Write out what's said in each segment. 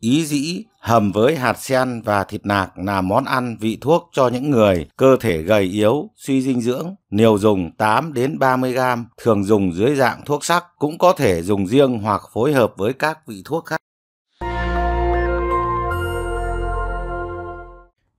Ý dĩ hầm với hạt sen và thịt nạc là món ăn vị thuốc cho những người cơ thể gầy yếu, suy dinh dưỡng, liều dùng 8 đến 30 gram, thường dùng dưới dạng thuốc sắc, cũng có thể dùng riêng hoặc phối hợp với các vị thuốc khác.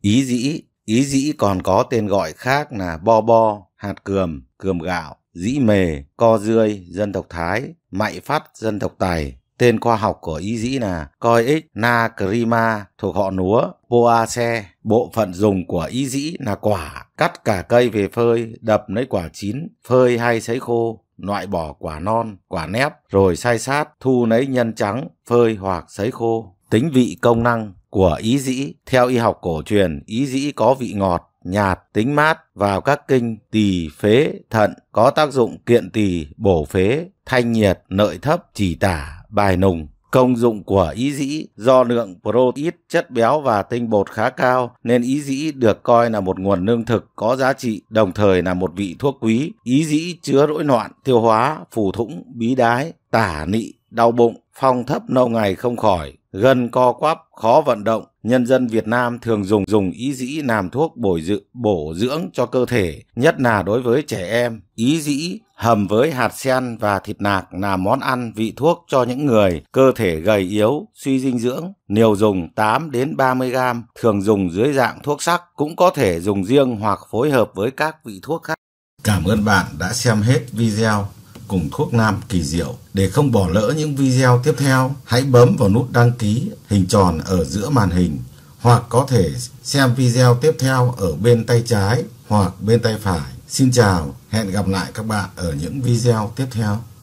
Ý dĩ, ý dĩ còn có tên gọi khác là bo bo, hạt cườm, cườm gạo, dĩ mề, co dươi, dân tộc Thái, mại phát, dân tộc Tài, Tên khoa học của ý dĩ là Coix nacrima thuộc họ núa Poace. Bộ phận dùng của ý dĩ là quả, cắt cả cây về phơi, đập lấy quả chín, phơi hay sấy khô, loại bỏ quả non, quả nép, rồi sai sát, thu lấy nhân trắng, phơi hoặc sấy khô. Tính vị công năng của ý dĩ, theo y học cổ truyền, ý dĩ có vị ngọt, nhạt, tính mát vào các kinh tỳ phế thận có tác dụng kiện tỳ bổ phế thanh nhiệt lợi thấp chỉ tả bài nùng. Công dụng của ý dĩ do lượng protein, chất béo và tinh bột khá cao nên ý dĩ được coi là một nguồn lương thực có giá trị, đồng thời là một vị thuốc quý. Ý dĩ chứa rỗi loạn, tiêu hóa, phù thủng, bí đái, tả nị, đau bụng, phong thấp lâu ngày không khỏi, gân co quắp, khó vận động, nhân dân Việt Nam thường dùng dùng ý dĩ làm thuốc bồi dự, bổ dưỡng cho cơ thể, nhất là đối với trẻ em. Ý dĩ hầm với hạt sen và thịt nạc là món ăn vị thuốc cho những người cơ thể gầy yếu, suy dinh dưỡng, liều dùng 8 đến 30 gram, thường dùng dưới dạng thuốc sắc, cũng có thể dùng riêng hoặc phối hợp với các vị thuốc khác. Cảm ơn bạn đã xem hết video cùng thuốc nam kỳ diệu. Để không bỏ lỡ những video tiếp theo, hãy bấm vào nút đăng ký hình tròn ở giữa màn hình hoặc có thể xem video tiếp theo ở bên tay trái hoặc bên tay phải. Xin chào, hẹn gặp lại các bạn ở những video tiếp theo.